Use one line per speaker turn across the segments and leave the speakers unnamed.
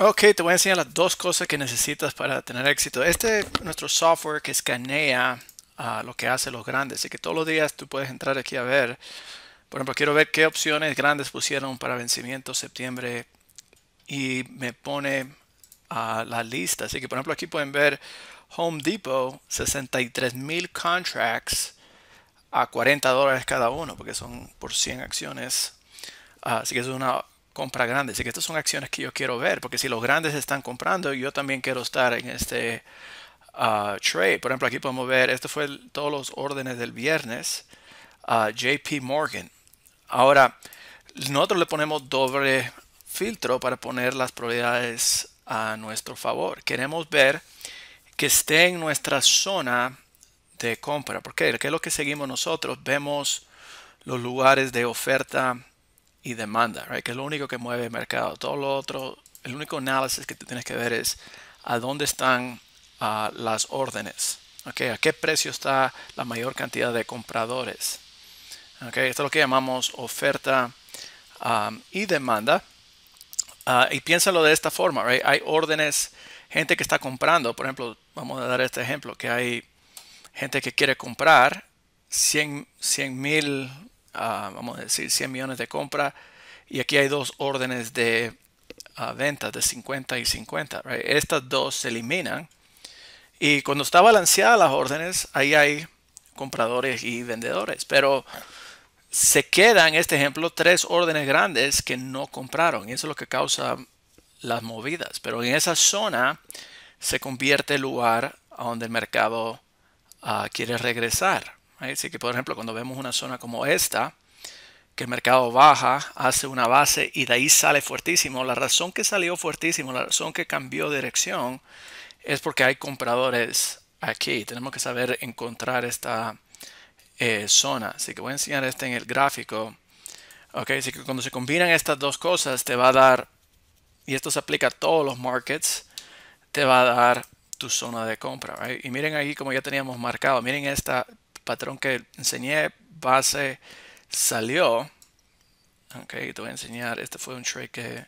Ok, te voy a enseñar las dos cosas que necesitas para tener éxito. Este es nuestro software que escanea ah, lo que hacen los grandes. Así que todos los días tú puedes entrar aquí a ver. Por ejemplo, quiero ver qué opciones grandes pusieron para vencimiento septiembre y me pone a ah, la lista. Así que, por ejemplo, aquí pueden ver Home Depot, 63 mil contracts a 40 dólares cada uno, porque son por 100 acciones. Ah, así que es una compra grande. Así que estas son acciones que yo quiero ver, porque si los grandes están comprando, yo también quiero estar en este ah, trade. Por ejemplo, aquí podemos ver, esto fue todos los órdenes del viernes, a JP Morgan. Ahora, nosotros le ponemos doble filtro para poner las probabilidades a nuestro favor. Queremos ver que esté en nuestra zona de compra. Porque ¿Qué es lo que seguimos nosotros? Vemos los lugares de oferta y demanda, que es lo único que mueve el mercado. Todo lo otro, el único análisis que tú tienes que ver es a dónde están ah, las órdenes, okay? a qué precio está la mayor cantidad de compradores. Okay? Esto es lo que llamamos oferta y demanda. Ah, y piénsalo de esta forma, hay órdenes, gente que está comprando, por ejemplo, vamos a dar este ejemplo, que hay gente que quiere comprar 100 mil vamos a decir 100 millones de compra y aquí hay dos órdenes de ventas de 50 y 50. Estas dos se eliminan y cuando está balanceada las órdenes ahí hay compradores y vendedores, pero se quedan, en este ejemplo, tres órdenes grandes que no compraron y eso es lo que causa las movidas. Pero en esa zona se convierte el lugar a donde el mercado ah, quiere regresar. Así que, por ejemplo, cuando vemos una zona como esta, que el mercado baja, hace una base y de ahí sale fuertísimo. La razón que salió fuertísimo, la razón que cambió dirección, es porque hay compradores aquí. Tenemos que saber encontrar esta eh, zona. Así que voy a enseñar este en el gráfico. así que cuando se combinan estas dos cosas, te va a dar, y esto se aplica a todos los markets, te va a dar tu zona de compra. Y miren ahí como ya teníamos marcado, miren esta patrón que enseñé base salió. Ok, te voy a enseñar. Este fue un trade que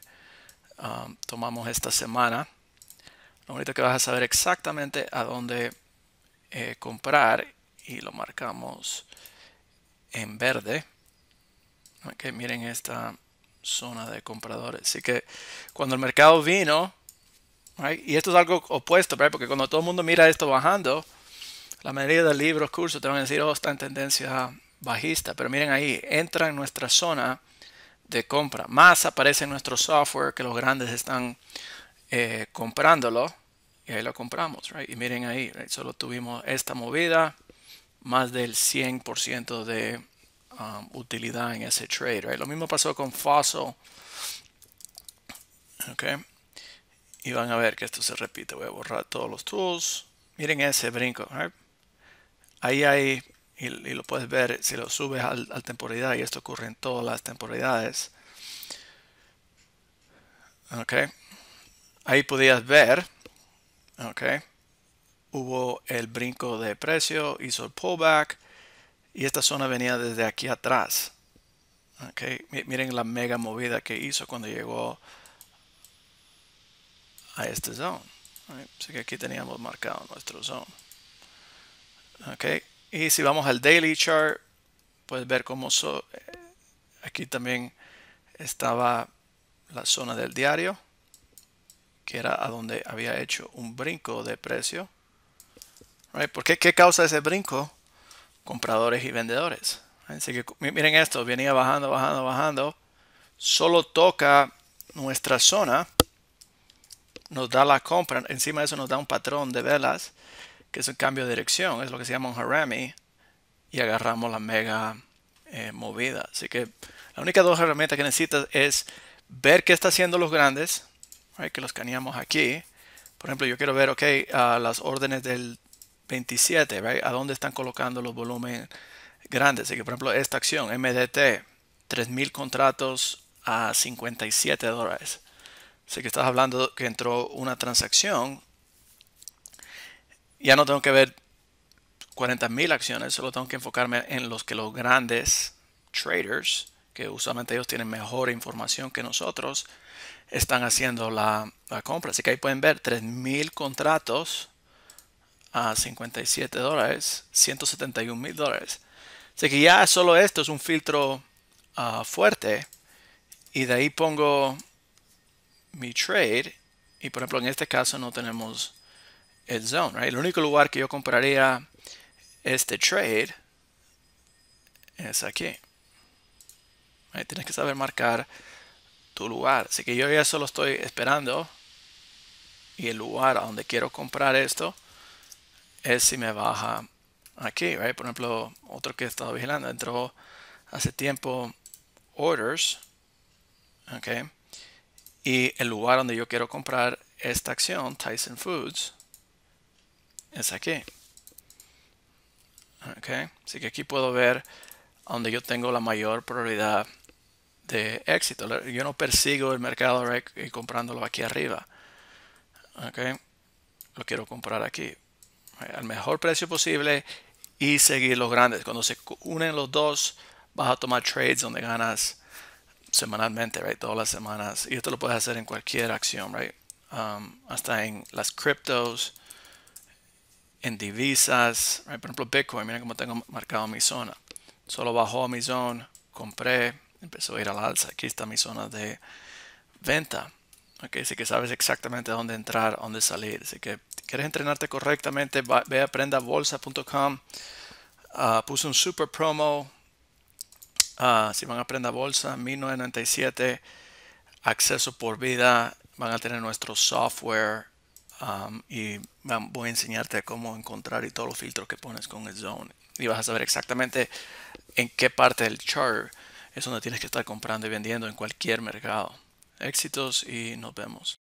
um, tomamos esta semana. Lo único que vas a saber exactamente a dónde eh, comprar y lo marcamos en verde. Ok, miren esta zona de compradores. Así que cuando el mercado vino, y esto es algo opuesto, porque cuando todo el mundo mira esto bajando, la mayoría de libros, cursos te van a decir, oh, está en tendencia bajista, pero miren ahí, entra en nuestra zona de compra. Más aparece en nuestro software que los grandes están eh, comprándolo y ahí lo compramos. Right? Y miren ahí, solo tuvimos esta movida, más del 100% de um, utilidad en ese trade. Right? Lo mismo pasó con Fossil. Okay. Y van a ver que esto se repite. Voy a borrar todos los tools. Miren ese brinco. Right? Ahí hay, y, lo puedes ver si lo subes al, temporalidad, y esto ocurre en todas las temporalidades. Ahí podías ver, hubo el brinco de precio, hizo el pullback, y esta zona venía desde aquí atrás. Okay. Miren la mega movida que hizo cuando llegó a este zone. Así que aquí teníamos marcado nuestro zone. Okay. Y si vamos al daily chart, puedes ver cómo eh, aquí también estaba la zona del diario, que era a donde había hecho un brinco de precio. Right. ¿Por qué? ¿Qué causa ese brinco? Compradores y vendedores. Así que miren esto, venía bajando, bajando, bajando. Solo toca nuestra zona, nos da la compra, encima de eso nos da un patrón de velas que es un cambio de dirección, es lo que se llama un harami, y agarramos la mega eh, movida. Así que la única dos herramientas que necesitas es ver qué está haciendo los grandes, que los escaneamos aquí. Por ejemplo, yo quiero ver, ok, las órdenes del 27, a dónde están colocando los volúmenes grandes. Así que, por ejemplo, esta acción, MDT, 3.000 contratos a 57 dólares. Así que estás hablando que entró una transacción ya no tengo que ver 40.000 acciones, solo tengo que enfocarme en los que los grandes traders, que usualmente ellos tienen mejor información que nosotros, están haciendo la, compra. Así que ahí pueden ver 3.000 contratos a 57 dólares, 171 mil dólares. Así que ya solo esto es un filtro ah, fuerte. Y de ahí pongo mi trade. Y por ejemplo en este caso no tenemos el zone, right? El único lugar que yo compraría este trade es aquí. Tienes que saber marcar tu lugar. Así que yo ya solo estoy esperando y el lugar a donde quiero comprar esto es si me baja aquí, right? Por ejemplo, otro que he estado vigilando entró hace tiempo orders, Y el lugar donde yo quiero comprar esta acción, Tyson Foods, es aquí. Okay. Así que aquí puedo ver donde yo tengo la mayor probabilidad de éxito. Yo no persigo el mercado y comprándolo aquí arriba. Okay. Lo quiero comprar aquí. Eh, al mejor precio posible y seguir los grandes. Cuando se unen los dos, vas a tomar trades donde ganas semanalmente, right? todas las semanas. Y esto lo puedes hacer en cualquier acción, right? Um, hasta en las criptos, en divisas, por ejemplo Bitcoin, mira cómo tengo marcado mi zona. Solo bajó mi zona, compré, empezó a ir al alza. Aquí está mi zona de venta. Okay, así que sabes exactamente dónde entrar, dónde salir. Así que quieres entrenarte correctamente, ve a aprendabolsa.com. Ah, puse un super promo. Ah, si van a aprender Bolsa, 1997, acceso por vida. Van a tener nuestro software y voy a enseñarte cómo encontrar y todos los filtros que pones con el zone. Y vas a saber exactamente en qué parte del chart es donde tienes que estar comprando y vendiendo en cualquier mercado. Éxitos y nos vemos.